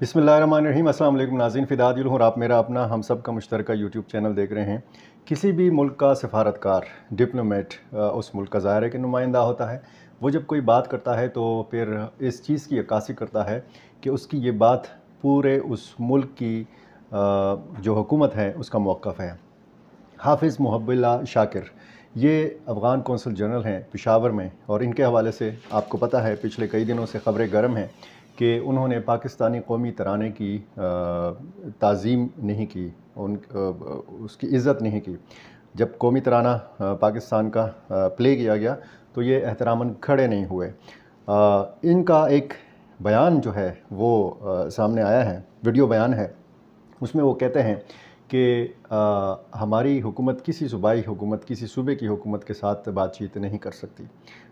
بسم اللہ الرحمن الرحیم السلام علیکم ناظرین فداد الحر آپ میرا اپنا ہم سب کا مشترکہ یوٹیوب چینل دیکھ رہے ہیں کسی بھی ملک کا سفارتکار ڈپلومیٹ اس ملک کا ظاہر ہے کہ نمائندہ ہوتا ہے وہ جب کوئی بات کرتا ہے تو پھر اس چیز کی عکاسی کرتا ہے کہ اس کی یہ بات پورے اس ملک کی جو حکومت ہے اس کا موقف ہے حافظ محب اللہ شاکر یہ افغان کونسل جنرل ہیں پشاور میں اور ان کے حوالے سے آپ کو پتہ ہے پچھلے کئی دنوں سے خبریں گرم ہیں کہ انہوں نے پاکستانی قومی ترانے کی تعظیم نہیں کی ان اس کی عزت نہیں کی جب قومی ترانہ پاکستان کا پلے کیا گیا تو یہ احتراماً کھڑے نہیں ہوئے ان کا ایک بیان جو ہے وہ سامنے آیا ہے ویڈیو بیان ہے اس میں وہ کہتے ہیں کہ ہماری حکومت کسی صوبائی حکومت کسی صوبے کی حکومت کے ساتھ بات چیت نہیں کر سکتی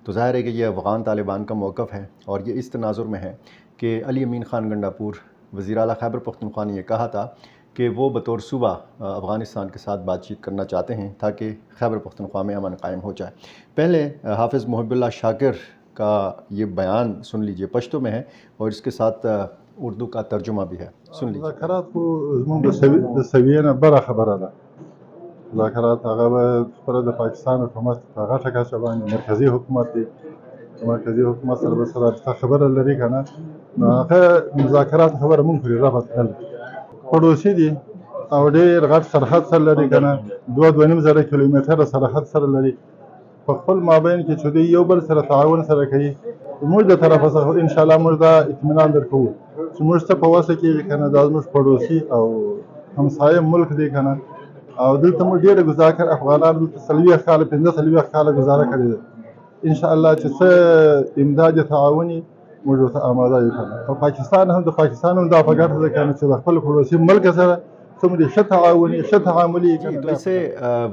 تو ظاہر ہے کہ یہ افغان طالبان کا موقف ہے اور یہ اس تناظر میں ہے کہ علی امین خان گنڈا پور وزیر اعلیٰ خیبر پختونخوا نے کہا تھا کہ وہ بطور صوبہ افغانستان کے ساتھ بات چیت کرنا چاہتے ہیں تاکہ خیبر میں امن قائم ہو جائے پہلے حافظ محب اللہ شاکر کا یہ بیان سن لیجئے پشتو میں ہے اور اس کے ساتھ اردو کا ترجمه به سن لیکي مذاکرات خو زموږ د سویې نه بره خبره ده مذاکرات هغه پر د پاکستان حکومت په غټه کچه باندې مرکزی حکومت دی مرکزی حکومت سره به سره خبره لري کنه نو هغه مذاکرات خبره مونږ پرې رابط کړل پړوسی دی او ډېر غټ سرحد سره لري کنه دوه دوه نیم زره کیلومتره سرحد سره لري په خپل مابین کې چې یو بل سره تعاون سره کوي د طرفه طرف ان شاء الله موږ دا اطمینان چې موږ په دا او همسایه ملک دی او دلته دلته کړې افغانان پنځه ان شاء الله چې چې څه امداد موږ ورته یو پاکستان پاکستان هم هم د د خپل ملک سره تو جی، اس سے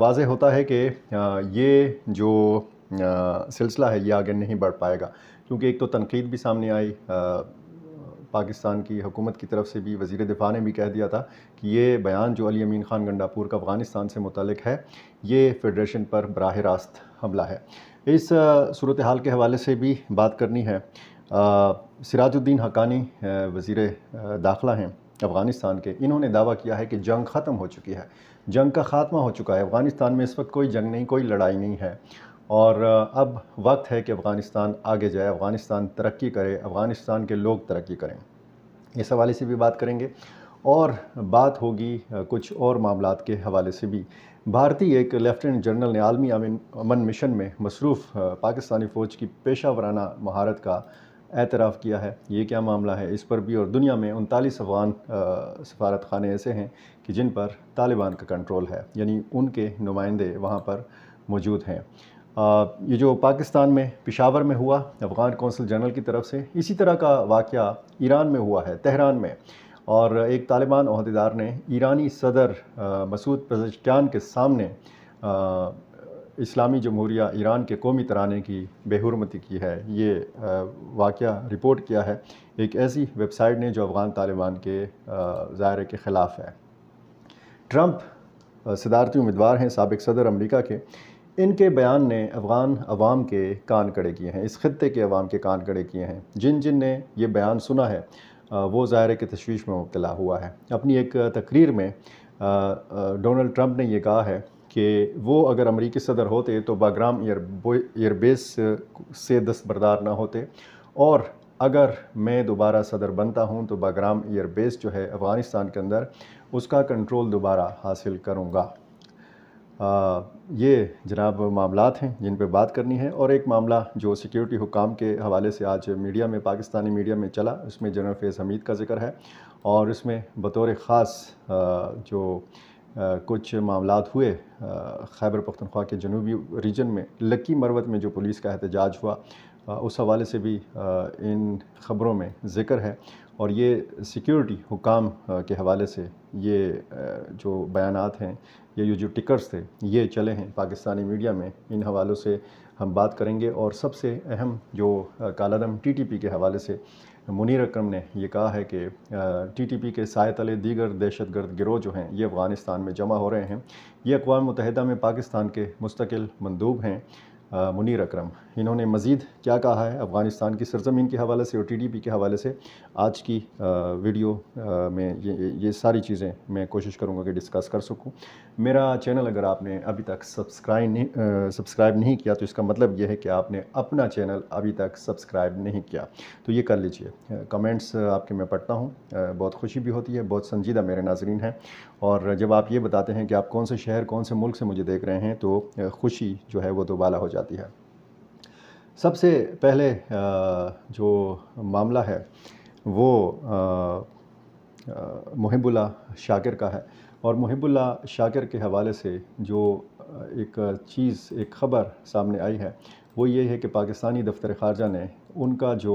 واضح ہوتا ہے کہ یہ جو سلسلہ ہے یہ آگے نہیں بڑھ پائے گا کیونکہ ایک تو تنقید بھی سامنے آئی پاکستان کی حکومت کی طرف سے بھی وزیر دفاع نے بھی کہہ دیا تھا کہ یہ بیان جو علی امین خان گنڈا پور کا افغانستان سے متعلق ہے یہ فیڈریشن پر براہ راست حملہ ہے اس صورتحال کے حوالے سے بھی بات کرنی ہے سراج الدین حقانی وزیر داخلہ ہیں افغانستان کے انہوں نے دعویٰ کیا ہے کہ جنگ ختم ہو چکی ہے جنگ کا خاتمہ ہو چکا ہے افغانستان میں اس وقت کوئی جنگ نہیں کوئی لڑائی نہیں ہے اور اب وقت ہے کہ افغانستان آگے جائے افغانستان ترقی کرے افغانستان کے لوگ ترقی کریں اس حوالے سے بھی بات کریں گے اور بات ہوگی کچھ اور معاملات کے حوالے سے بھی بھارتی ایک لیفٹیننٹ جنرل نے عالمی امن امن مشن میں مصروف پاکستانی فوج کی پیشہ ورانہ مہارت کا اعتراف کیا ہے یہ کیا معاملہ ہے اس پر بھی اور دنیا میں انتالیس افغان سفارت خانے ایسے ہیں کہ جن پر طالبان کا کنٹرول ہے یعنی ان کے نمائندے وہاں پر موجود ہیں یہ جو پاکستان میں پشاور میں ہوا افغان کونسل جنرل کی طرف سے اسی طرح کا واقعہ ایران میں ہوا ہے تہران میں اور ایک طالبان عہدیدار نے ایرانی صدر مسعود پزشکیان کے سامنے اسلامی جمہوریہ ایران کے قومی ترانے کی بے حرمتی کی ہے یہ واقعہ رپورٹ کیا ہے ایک ایسی ویب سائٹ نے جو افغان طالبان کے ظاہرے کے خلاف ہے ٹرمپ صدارتی امیدوار ہیں سابق صدر امریکہ کے ان کے بیان نے افغان عوام کے کان کڑے کیے ہیں اس خطے کے عوام کے کان کڑے کیے ہیں جن جن نے یہ بیان سنا ہے وہ ظاہر کے تشویش میں مبتلا ہوا ہے اپنی ایک تقریر میں ڈونلڈ ٹرمپ نے یہ کہا ہے کہ وہ اگر امریکی صدر ہوتے تو باگرام ایئر بیس سے دستبردار نہ ہوتے اور اگر میں دوبارہ صدر بنتا ہوں تو باگرام ایئر بیس جو ہے افغانستان کے اندر اس کا کنٹرول دوبارہ حاصل کروں گا یہ جناب معاملات ہیں جن پہ بات کرنی ہے اور ایک معاملہ جو سیکیورٹی حکام کے حوالے سے آج میڈیا میں پاکستانی میڈیا میں چلا اس میں جنرل فیض حمید کا ذکر ہے اور اس میں بطور خاص جو کچھ معاملات ہوئے خیبر پختونخوا کے جنوبی ریجن میں لکی مروت میں جو پولیس کا احتجاج ہوا اس حوالے سے بھی ان خبروں میں ذکر ہے اور یہ سیکیورٹی حکام کے حوالے سے یہ جو بیانات ہیں یا یہ جو ٹکرز تھے یہ چلے ہیں پاکستانی میڈیا میں ان حوالوں سے ہم بات کریں گے اور سب سے اہم جو کالادم ٹی ٹی پی کے حوالے سے منیر اکرم نے یہ کہا ہے کہ ٹی پی کے سائے تلے دیگر دہشت گرد گروہ جو ہیں یہ افغانستان میں جمع ہو رہے ہیں یہ اقوام متحدہ میں پاکستان کے مستقل مندوب ہیں منیر اکرم انہوں نے مزید کیا کہا ہے افغانستان کی سرزمین کے حوالے سے اور ٹی ڈی پی کے حوالے سے آج کی ویڈیو میں یہ ساری چیزیں میں کوشش کروں گا کہ ڈسکس کر سکوں میرا چینل اگر آپ نے ابھی تک نہیں سبسکرائب نہیں کیا تو اس کا مطلب یہ ہے کہ آپ نے اپنا چینل ابھی تک سبسکرائب نہیں کیا تو یہ کر لیجئے کمنٹس آپ کے میں پڑھتا ہوں بہت خوشی بھی ہوتی ہے بہت سنجیدہ میرے ناظرین ہیں اور جب آپ یہ بتاتے ہیں کہ آپ کون سے شہر کون سے ملک سے مجھے دیکھ رہے ہیں تو خوشی جو ہے وہ دوبالا ہو جاتی ہے سب سے پہلے جو معاملہ ہے وہ محب اللہ شاکر کا ہے اور محب اللہ شاکر کے حوالے سے جو ایک چیز ایک خبر سامنے آئی ہے وہ یہ ہے کہ پاکستانی دفتر خارجہ نے ان کا جو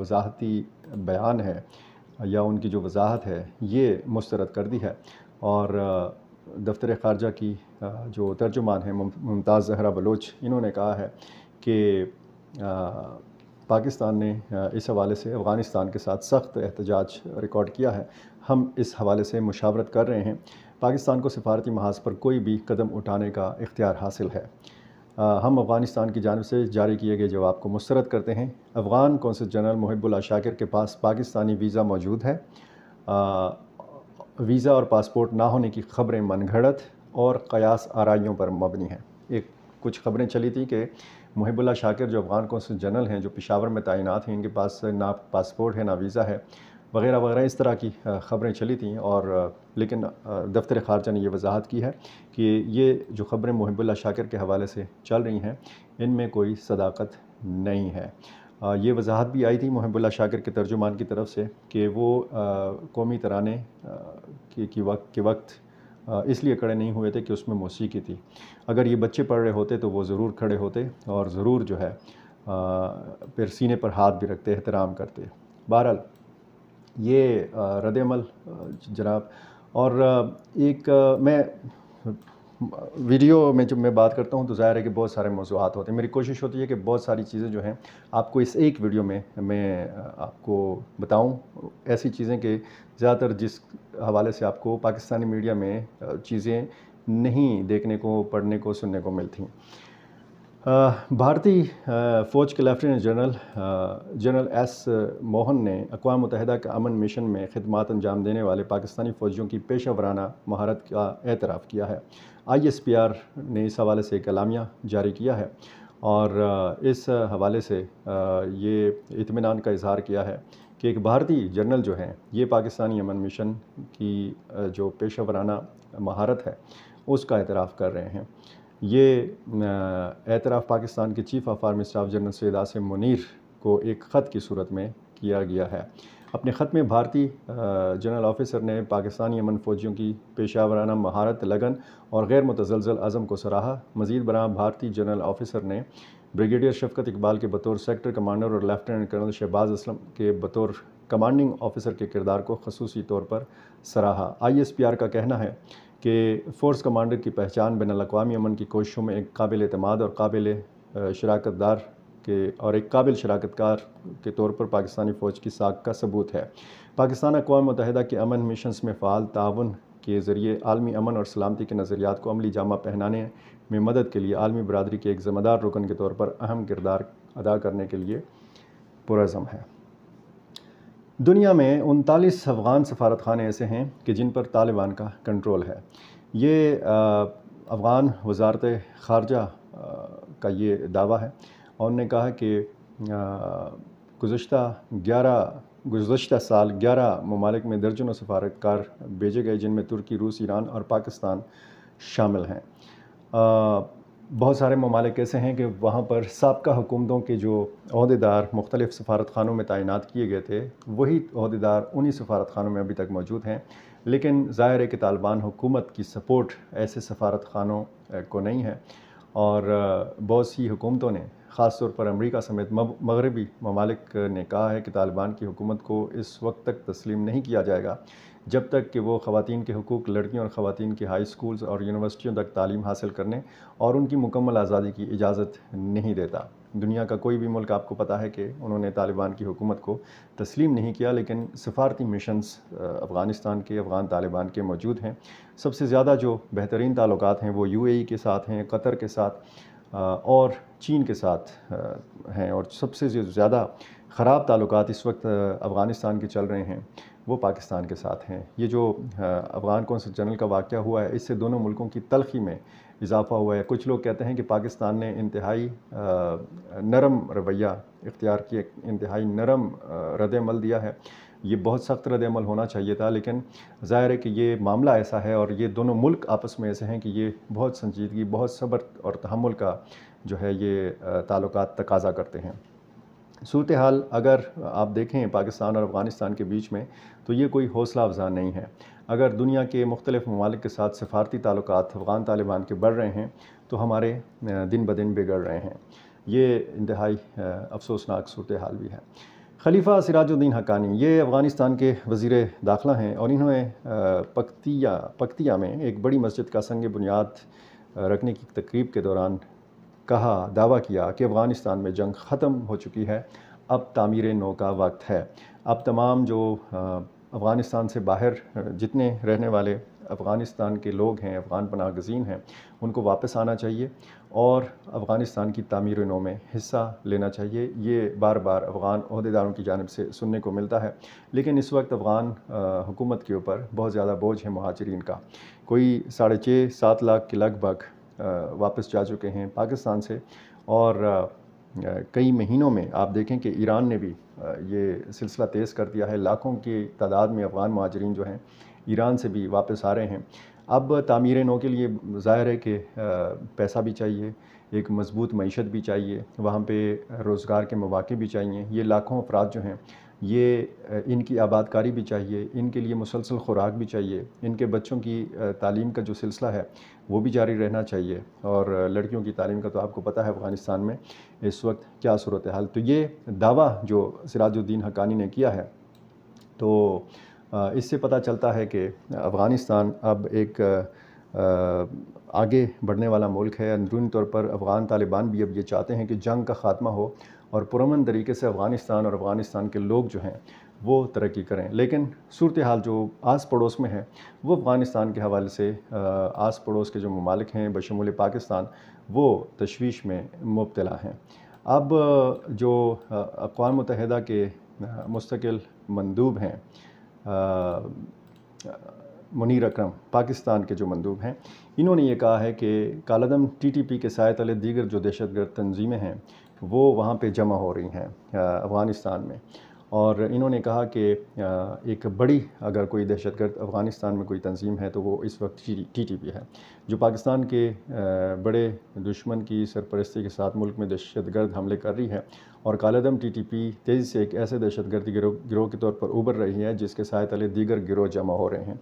وضاحتی بیان ہے یا ان کی جو وضاحت ہے یہ مسترد کر دی ہے اور دفتر خارجہ کی جو ترجمان ہیں ممتاز زہرہ بلوچ انہوں نے کہا ہے کہ پاکستان نے اس حوالے سے افغانستان کے ساتھ سخت احتجاج ریکارڈ کیا ہے ہم اس حوالے سے مشاورت کر رہے ہیں پاکستان کو سفارتی محاذ پر کوئی بھی قدم اٹھانے کا اختیار حاصل ہے ہم افغانستان کی جانب سے جاری کیے گئے جواب کو مسترد کرتے ہیں افغان کونسل جنرل محب اللہ شاکر کے پاس پاکستانی ویزا موجود ہے ویزا اور پاسپورٹ نہ ہونے کی خبریں من گھڑت اور قیاس آرائیوں پر مبنی ہیں ایک کچھ خبریں چلی تھیں کہ محب اللہ شاکر جو افغان کونسل جنرل ہیں جو پشاور میں تعینات ہیں ان کے پاس نہ پاسپورٹ ہے نہ ویزا ہے وغیرہ وغیرہ اس طرح کی خبریں چلی تھیں اور لیکن دفتر خارجہ نے یہ وضاحت کی ہے کہ یہ جو خبریں محب اللہ شاکر کے حوالے سے چل رہی ہیں ان میں کوئی صداقت نہیں ہے یہ وضاحت بھی آئی تھی محب اللہ شاکر کے ترجمان کی طرف سے کہ وہ قومی ترانے کی وقت کے وقت اس لیے کھڑے نہیں ہوئے تھے کہ اس میں موسیقی تھی اگر یہ بچے پڑھ رہے ہوتے تو وہ ضرور کھڑے ہوتے اور ضرور جو ہے پھر سینے پر ہاتھ بھی رکھتے احترام کرتے بہرحال یہ رد عمل جناب اور ایک میں ویڈیو میں جب میں بات کرتا ہوں تو ظاہر ہے کہ بہت سارے موضوعات ہوتے ہیں میری کوشش ہوتی ہے کہ بہت ساری چیزیں جو ہیں آپ کو اس ایک ویڈیو میں میں آپ کو بتاؤں ایسی چیزیں کہ زیادہ تر جس حوالے سے آپ کو پاکستانی میڈیا میں چیزیں نہیں دیکھنے کو پڑھنے کو سننے کو ملتی ہیں بھارتی فوج کے lieutenant general general S Mohan نے اقوام متحدہ کا امن مشن میں خدمات انجام دینے والے پاکستانی فوجیوں کی پیشہ ورانہ مہارت کا اعتراف کیا ہے آئی ایس پی آر نے اس حوالے سے ایک اعلامیہ جاری کیا ہے اور اس حوالے سے یہ اطمینان کا اظہار کیا ہے کہ ایک بھارتی جنرل جو ہیں یہ پاکستانی امن مشن کی جو پیشہ ورانہ مہارت ہے اس کا اعتراف کر رہے ہیں یہ اعتراف پاکستان کے chief of army staff general Syed Asim Munir کو ایک خط کی صورت میں کیا گیا ہے اپنے خط میں بھارتی جنرل آفیسر نے پاکستانی امن فوجیوں کی پیشہ ورانہ مہارت لگن اور غیر متزلزل عزم کو سراہا مزید برآں بھارتی جنرل آفیسر نے بریگیڈیئر شفقت اقبال کے بطور سیکٹر کمانڈر اور لیفٹیننٹ کرنل شہباز اسلم کے بطور کمانڈنگ آفیسر کے کردار کو خصوصی طور پر سراہا آئی ایس پی آر کا کہنا ہے کہ فورس کمانڈر کی پہچان بین الاقوامی امن کی کوششوں میں ایک قابل اعتماد اور قابل شراکت دار کے اور ایک قابل شراکت کار کے طور پر پاکستانی فوج کی ساکھ کا ثبوت ہے پاکستان اقوام متحدہ کے امن مشنز میں فعال تعاون کے ذریعے عالمی امن اور سلامتی کے نظریات کو عملی جامہ پہنانے میں مدد کے لیے عالمی برادری کے ایک ذمہ دار رکن کے طور پر اہم کردار ادا کرنے کے لیے پرعزم ہے دنیا میں انتالیس افغان سفارت خانے ایسے ہیں کہ جن پر طالبان کا کنٹرول ہے یہ افغان وزارت خارجہ کا یہ دعویٰ ہے اور ان نے کہا کہ گزشتہ گیارہ گزشتہ سال گیارہ ممالک میں درجنوں سفارتکار بھیجے گئے جن میں ترکی روس ایران اور پاکستان شامل ہیں بہت سارے ممالک ایسے ہیں کہ وہاں پر سابقہ حکومتوں کے جو عہدے دار مختلف سفارت خانوں میں تعینات کیے گئے تھے وہی عہدے دار انہی سفارت خانوں میں ابھی تک موجود ہیں لیکن ظاہر ہے کہ طالبان حکومت کی سپورٹ ایسے سفارت خانوں کو نہیں ہے اور بہت سی حکومتوں نے خاص طور پر امریکہ سمیت مغربی ممالک نے کہا ہے کہ طالبان کی حکومت کو اس وقت تک تسلیم نہیں کیا جائے گا جب تک کہ وہ خواتین کے حقوق لڑکیوں اور خواتین کے ہائی سکولز اور یونیورسٹیوں تک تعلیم حاصل کرنے اور ان کی مکمل آزادی کی اجازت نہیں دیتا دنیا کا کوئی بھی ملک آپ کو پتا ہے کہ انہوں نے طالبان کی حکومت کو تسلیم نہیں کیا لیکن سفارتی مشنز افغانستان کے افغان طالبان کے موجود ہیں سب سے زیادہ جو بہترین تعلقات ہیں وہ یو اے ای کے ساتھ ہیں قطر کے ساتھ اور چین کے ساتھ ہیں اور سب سے زیادہ خراب تعلقات اس وقت افغانستان کے چل رہے ہیں وہ پاکستان کے ساتھ ہیں یہ جو افغان کونسل جنرل کا واقعہ ہوا ہے اس سے دونوں ملکوں کی تلخی میں اضافہ ہوا ہے کچھ لوگ کہتے ہیں کہ پاکستان نے انتہائی نرم رویہ اختیار کی ایک انتہائی نرم رد عمل دیا ہے یہ بہت سخت رد عمل ہونا چاہیے تھا لیکن ظاہر ہے کہ یہ معاملہ ایسا ہے اور یہ دونوں ملک آپس میں ایسے ہیں کہ یہ بہت سنجیدگی بہت صبر اور تحمل کا جو ہے یہ تعلقات تقاضا کرتے ہیں صورتحال اگر آپ دیکھیں پاکستان اور افغانستان کے بیچ میں تو یہ کوئی حوصلہ افزا نہیں ہے اگر دنیا کے مختلف ممالک کے ساتھ سفارتی تعلقات افغان طالبان کے بڑھ رہے ہیں تو ہمارے دن بدن بگڑ رہے ہیں یہ انتہائی افسوسناک صورتحال بھی ہے خلیفہ سراج الدین حقانی یہ افغانستان کے وزیر داخلہ ہیں اور انہوں نے پکتیا پکتیا میں ایک بڑی مسجد کا سنگ بنیاد رکھنے کی تقریب کے دوران کہا دعویٰ کیا کہ افغانستان میں جنگ ختم ہو چکی ہے اب تعمیر نو کا وقت ہے اب تمام جو افغانستان سے باہر جتنے رہنے والے افغانستان کے لوگ ہیں افغان پناہ گزین ہیں ان کو واپس آنا چاہیے اور افغانستان کی تعمیر نو میں حصہ لینا چاہیے یہ بار بار افغان عہدیداروں کی جانب سے سننے کو ملتا ہے لیکن اس وقت افغان حکومت کے اوپر بہت زیادہ بوجھ ہے مہاجرین کا کوئی ساڑھے چھ سات لاکھ کے لگ بھگ واپس جا چکے ہیں پاکستان سے اور کئی مہینوں میں آپ دیکھیں کہ ایران نے بھی یہ سلسلہ تیز کر دیا ہے لاکھوں کی تعداد میں افغان مہاجرین جو ہیں ایران سے بھی واپس آ رہے ہیں اب تعمیر نو کے لیے ظاہر ہے کہ پیسہ بھی چاہیے ایک مضبوط معیشت بھی چاہیے وہاں پہ روزگار کے مواقع بھی چاہیے یہ لاکھوں افراد جو ہیں یہ ان کی آباد کاری بھی چاہیے ان کے لیے مسلسل خوراک بھی چاہیے ان کے بچوں کی تعلیم کا جو سلسلہ ہے وہ بھی جاری رہنا چاہیے اور لڑکیوں کی تعلیم کا تو آپ کو پتہ ہے افغانستان میں اس وقت کیا صورتحال تو یہ دعویٰ جو سراج الدین حقانی نے کیا ہے تو اس سے پتہ چلتا ہے کہ افغانستان اب ایک آگے بڑھنے والا ملک ہے اندرونی طور پر افغان طالبان بھی اب یہ چاہتے ہیں کہ جنگ کا خاتمہ ہو اور پرامن طریقے سے افغانستان اور افغانستان کے لوگ جو ہیں وہ ترقی کریں لیکن صورتحال جو آس پڑوس میں ہے وہ افغانستان کے حوالے سے آس پڑوس کے جو ممالک ہیں بشمول پاکستان وہ تشویش میں مبتلا ہیں اب جو اقوام متحدہ کے مستقل مندوب ہیں منیر اکرم پاکستان کے جو مندوب ہیں انہوں نے یہ کہا ہے کہ کالدم ٹی ٹی پی کے سائے تلے دیگر جو دہشت گرد تنظیمیں ہیں وہ وہاں پہ جمع ہو رہی ہیں افغانستان میں اور انہوں نے کہا کہ ایک بڑی اگر کوئی دہشت گرد افغانستان میں کوئی تنظیم ہے تو وہ اس وقت ٹی ٹی پی ہے جو پاکستان کے بڑے دشمن کی سرپرستی کے ساتھ ملک میں دہشت گرد حملے کر رہی ہے اور کالدم ٹی ٹی پی تیزی سے ایک ایسے دہشت گردی گروہ گروہ کے طور پر ابھر رہی ہے جس کے سائے تلے دیگر گروہ جمع ہو رہے ہیں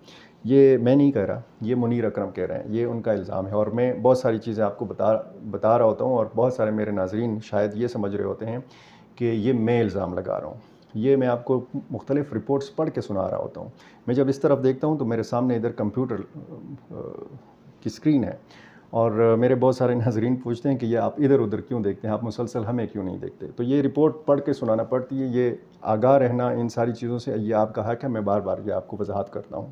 یہ میں نہیں کہہ رہا یہ منیر اکرم کہہ رہے ہیں یہ ان کا الزام ہے اور میں بہت ساری چیزیں آپ کو بتا بتا رہا ہوتا ہوں اور بہت سارے میرے ناظرین شاید یہ سمجھ رہے ہوتے ہیں کہ یہ میں الزام لگا رہا ہوں یہ میں آپ کو مختلف رپورٹس پڑھ کے سنا رہا ہوتا ہوں میں جب اس طرف دیکھتا ہوں تو میرے سامنے ادھر کمپیوٹر کی اسکرین ہے اور میرے بہت سارے ناظرین پوچھتے ہیں کہ یہ آپ ادھر ادھر کیوں دیکھتے ہیں آپ مسلسل ہمیں کیوں نہیں دیکھتے تو یہ رپورٹ پڑھ کے سنانا پڑتی ہے یہ آگاہ رہنا ان ساری چیزوں سے یہ آپ کا حق ہے میں بار بار یہ آپ کو وضاحت کرتا ہوں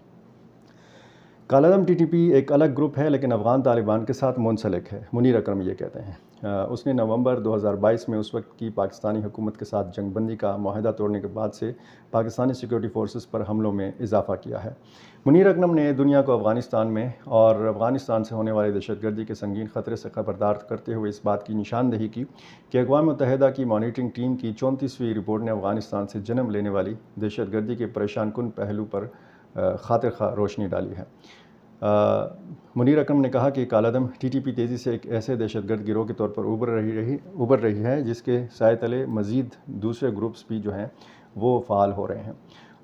کالعدم ٹی ٹی پی ایک الگ گروپ ہے لیکن افغان طالبان کے ساتھ منسلک ہے منیر اکرم یہ کہتے ہیں اس نے نومبر دو ہزار بائیس میں اس وقت کی پاکستانی حکومت کے ساتھ جنگ بندی کا معاہدہ توڑنے کے بعد سے پاکستانی سیکیورٹی فورسز پر حملوں میں اضافہ کیا ہے منیر اکرم نے دنیا کو افغانستان میں اور افغانستان سے ہونے والے دہشت گردی کے سنگین خطرے سے خبردار کرتے ہوئے اس بات کی نشاندہی کی کہ اقوام متحدہ کی مانیٹرنگ ٹیم کی چونتیسویں رپورٹ نے افغانستان سے جنم لینے والی دہشت گردی کے پریشان کن پہلو پر خاطر خواہ روشنی ڈالی ہے منیر اکرم نے کہا کہ کالعدم ٹی ٹی پی تیزی سے ایک ایسے دہشت گرد گروہ کے طور پر ابھر رہی رہی ابھر رہی ہے جس کے سائے تلے مزید دوسرے گروپس بھی جو ہیں وہ فعال ہو رہے ہیں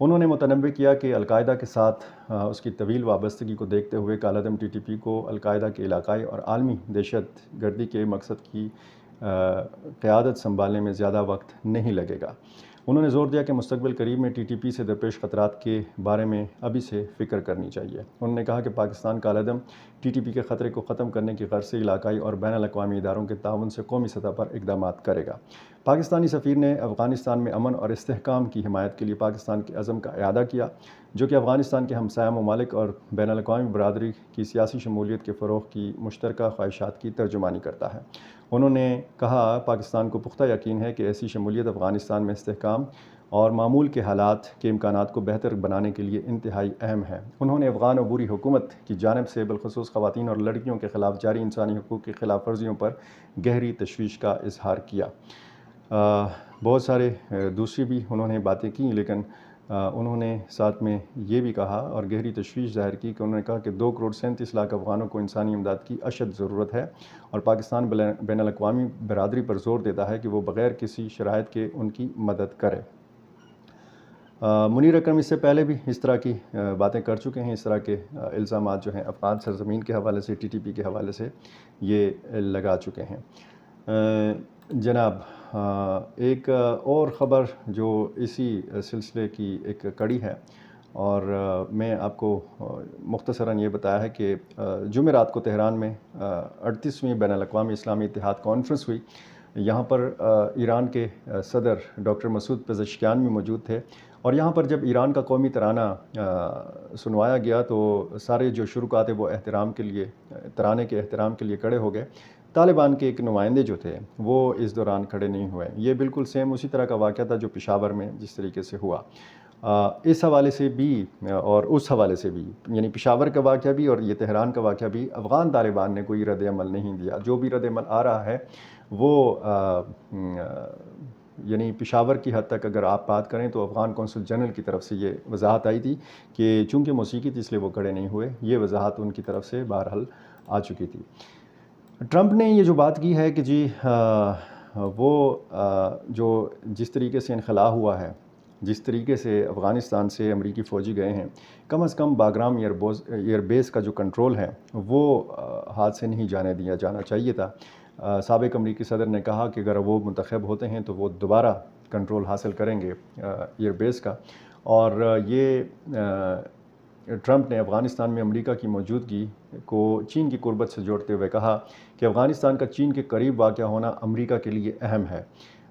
انہوں نے متنوع کیا کہ القاعدہ کے ساتھ اس کی طویل وابستگی کو دیکھتے ہوئے کالادم ٹی پی کو القاعدہ کے علاقائی اور عالمی دہشت گردی کے مقصد کی قیادت سنبھالنے میں زیادہ وقت نہیں لگے گا انہوں نے زور دیا کہ مستقبل قریب میں ٹی ٹی پی سے درپیش خطرات کے بارے میں ابھی سے فکر کرنی چاہیے انہوں نے کہا کہ پاکستان کا علیحدہ ٹی ٹی پی کے خطرے کو ختم کرنے کی غرض سے علاقائی اور بین الاقوامی اداروں کے تعاون سے قومی سطح پر اقدامات کرے گا پاکستانی سفیر نے افغانستان میں امن اور استحکام کی حمایت کے لیے پاکستان کے عزم کا اعادہ کیا جو کہ افغانستان کے ہمسایہ ممالک اور بین الاقوامی برادری کی سیاسی شمولیت کے فروغ کی مشترکہ خواہشات کی ترجمانی کرتا ہے انہوں نے کہا پاکستان کو پختہ یقین ہے کہ ایسی شمولیت افغانستان میں استحکام اور معمول کے حالات کے امکانات کو بہتر بنانے کے لیے انتہائی اہم ہے انہوں نے افغان عبوری حکومت کی جانب سے بالخصوص خواتین اور لڑکیوں کے خلاف جاری انسانی حقوق کی خلاف ورزیوں پر گہری تشویش کا اظہار کیا بہت سارے دوسری بھی انہوں نے باتیں کیں لیکن انہوں نے ساتھ میں یہ بھی کہا اور گہری تشویش ظاہر کی کہ انہوں نے کہا کہ دو کروڑ سینتیس لاکھ افغانوں کو انسانی امداد کی اشد ضرورت ہے اور پاکستان بین الاقوامی برادری پر زور دیتا ہے کہ وہ بغیر کسی شرائط کے ان کی مدد کرے منیر اکرم اس سے پہلے بھی اس طرح کی باتیں کر چکے ہیں اس طرح کے الزامات جو ہیں افغان سرزمین کے حوالے سے ٹی پی کے حوالے سے یہ لگا چکے ہیں جناب ایک اور خبر جو اسی سلسلے کی ایک کڑی ہے اور میں آپ کو مختصراً یہ بتایا ہے کہ جمعرات کو تہران میں اڑتیسویں بین الاقوامی اسلامی اتحاد کانفرنس ہوئی یہاں پر ایران کے صدر ڈاکٹر مسعود پزشکیان بھی موجود تھے اور یہاں پر جب ایران کا قومی ترانہ سنوایا گیا تو سارے جو شروعات وہ احترام کے لیے ترانے کے احترام کے لیے کھڑے ہو گئے طالبان کے ایک نمائندے جو تھے وہ اس دوران کھڑے نہیں ہوئے یہ بالکل سیم اسی طرح کا واقعہ تھا جو پشاور میں جس طریقے سے ہوا اس حوالے سے بھی اور اس حوالے سے بھی یعنی پشاور کا واقعہ بھی اور یہ تہران کا واقعہ بھی افغان طالبان نے کوئی رد عمل نہیں دیا جو بھی رد عمل آ رہا ہے وہ یعنی پشاور کی حد تک اگر آپ بات کریں تو افغان کونسل جنرل کی طرف سے یہ وضاحت آئی تھی کہ چونکہ موسیقی تھی اس لیے وہ کھڑے نہیں ہوئے یہ وضاحت ان کی طرف سے بہرحال آ چکی تھی ٹرمپ نے یہ جو بات کی ہے کہ جی وہ جو جس طریقے سے انخلا ہوا ہے جس طریقے سے افغانستان سے امریکی فوجی گئے ہیں کم از کم باگرام ایئر بوز ایئر بیس کا جو کنٹرول ہے وہ ہاتھ سے نہیں جانے دیا جانا چاہیے تھا سابق امریکی صدر نے کہا کہ اگر وہ منتخب ہوتے ہیں تو وہ دوبارہ کنٹرول حاصل کریں گے ایئر بیس کا اور یہ ٹرمپ نے افغانستان میں امریکہ کی موجودگی کو چین کی قربت سے جوڑتے ہوئے کہا کہ افغانستان کا چین کے قریب واقع ہونا امریکہ کے لیے اہم ہے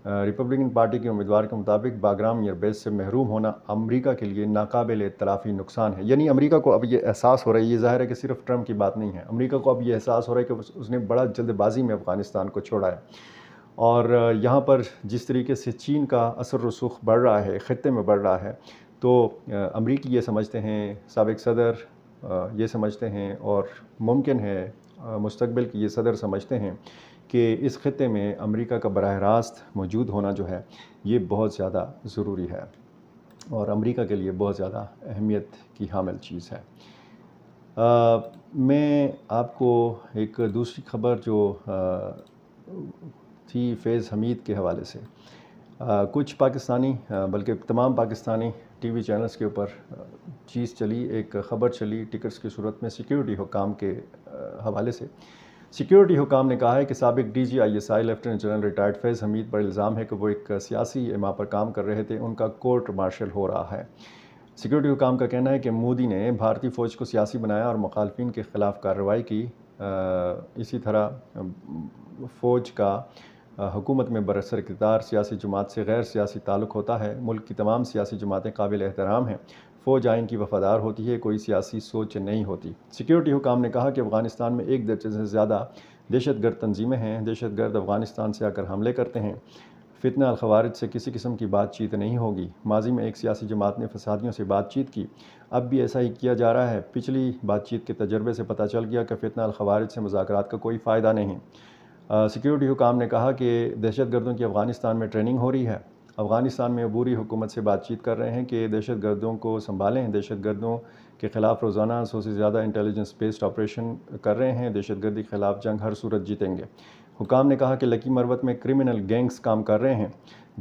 ریپبلکن پارٹی کے امیدوار کے مطابق باگرام یربیس سے محروم ہونا امریکہ کے لیے ناقابل اطلافی نقصان ہے یعنی امریکہ کو اب یہ احساس ہو رہا ہے یہ ظاہر ہے کہ صرف ٹرمپ کی بات نہیں ہے امریکہ کو اب یہ احساس ہو رہا ہے کہ اس نے بڑا جلد بازی میں افغانستان کو چھوڑا ہے اور یہاں پر جس طریقے سے چین کا اثر رسوخ بڑھ رہا ہے خطے میں بڑھ رہا ہے تو امریکی یہ سمجھتے ہیں سابق صدر یہ سمجھتے ہیں اور ممکن ہے مستقبل کی یہ صدر سمجھتے ہیں کہ اس خطے میں امریکہ کا براہ راست موجود ہونا جو ہے یہ بہت زیادہ ضروری ہے اور امریکہ کے لیے بہت زیادہ اہمیت کی حامل چیز ہے میں آپ کو ایک دوسری خبر جو تھی فیض حمید کے حوالے سے کچھ پاکستانی بلکہ تمام پاکستانی ٹی وی چینلز کے اوپر چیز چلی ایک خبر چلی ٹکٹس کی صورت میں سیکیورٹی حکام کے حوالے سے سیکیورٹی حکام نے کہا ہے کہ سابق D G I S I lieutenant general retired Faiz Hameed پر الزام ہے کہ وہ ایک سیاسی اما پر کام کر رہے تھے ان کا کورٹ مارشل ہو رہا ہے سیکیورٹی حکام کا کہنا ہے کہ مودی نے بھارتی فوج کو سیاسی بنایا اور مخالفین کے خلاف کارروائی کی اسی طرح فوج کا حکومت میں برسر کردار سیاسی جماعت سے غیر سیاسی تعلق ہوتا ہے ملک کی تمام سیاسی جماعتیں قابل احترام ہیں فوج آئین کی وفادار ہوتی ہے کوئی سیاسی سوچ نہیں ہوتی سیکیورٹی حکام نے کہا کہ افغانستان میں ایک درجن سے زیادہ دہشت گرد تنظیمیں ہیں دہشت گرد افغانستان سے آ کر حملے کرتے ہیں فتنہ الخوارج سے کسی قسم کی بات چیت نہیں ہوگی ماضی میں ایک سیاسی جماعت نے فسادیوں سے بات چیت کی اب بھی ایسا ہی کیا جا رہا ہے پچھلی بات چیت کے تجربے سے پتہ چل گیا کہ فتنہ الخوارج سے مذاکرات کا کوئی فائدہ نہیں سیکیورٹی حکام نے کہا کہ دہشت گردوں کی افغانستان میں ٹریننگ ہو رہی ہے افغانستان میں عبوری حکومت سے بات چیت کر رہے ہیں کہ دہشت گردوں کو سنبھالیں دہشت گردوں کے خلاف روزانہ سو سے زیادہ انٹیلیجنس بیسڈ آپریشن کر رہے ہیں دہشت گردی کے خلاف جنگ ہر صورت جیتیں گے حکام نے کہا کہ لکی مروت میں کرمنل گینگز کام کر رہے ہیں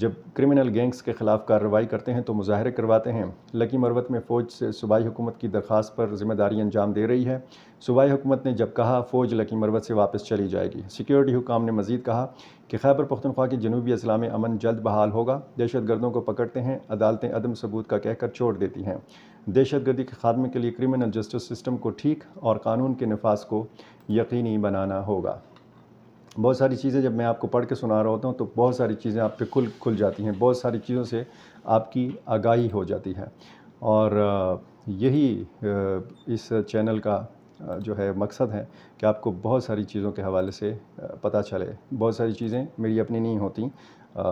جب کرمنل گینگز کے خلاف کارروائی کرتے ہیں تو مظاہرے کرواتے ہیں لکی مروت میں فوج سے صوبائی حکومت کی درخواست پر ذمہ داری انجام دے رہی ہے صوبائی حکومت نے جب کہا فوج لکی مروت سے واپس چلی جائے گی سیکیورٹی حکام نے مزید کہا کہ خیبر پختونخوا کی جنوبی اسلام امن جلد بحال ہوگا دہشت گردوں کو پکڑتے ہیں عدالتیں عدم ثبوت کا کہہ کر چھوڑ دیتی ہیں دہشت گردی کے خاتمے کے لیے کرمنل جسٹس سسٹم کو ٹھیک اور قانون کے نفاذ کو یقینی بنانا ہوگا بہت ساری چیزیں جب میں آپ کو پڑھ کے سنا رہا ہوتا ہوں تو بہت ساری چیزیں آپ پہ کھل کھل جاتی ہیں بہت ساری چیزوں سے آپ کی آگاہی ہو جاتی ہے اور یہی اس چینل کا جو ہے مقصد ہے کہ آپ کو بہت ساری چیزوں کے حوالے سے پتہ چلے بہت ساری چیزیں میری اپنی نہیں ہوتیں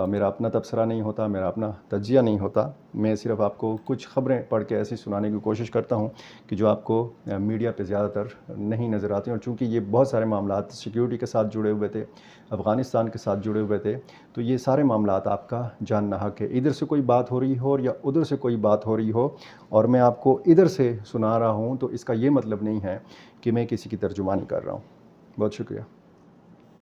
میرا اپنا تبصرہ نہیں ہوتا میرا اپنا تجزیہ نہیں ہوتا میں صرف آپ کو کچھ خبریں پڑھ کے ایسی سنانے کی کوشش کرتا ہوں کہ جو آپ کو میڈیا پہ زیادہ تر نہیں نظر آتی اور چونکہ یہ بہت سارے معاملات سیکیورٹی کے ساتھ جڑے ہوئے تھے افغانستان کے ساتھ جڑے ہوئے تھے تو یہ سارے معاملات آپ کا جاننا حق ہے ادھر سے کوئی بات ہو رہی ہو یا ادھر سے کوئی بات ہو رہی ہو اور میں آپ کو ادھر سے سنا رہا ہوں تو اس کا یہ مطلب نہیں ہے کہ میں کسی کی ترجمانی کر رہا ہوں بہت شکریہ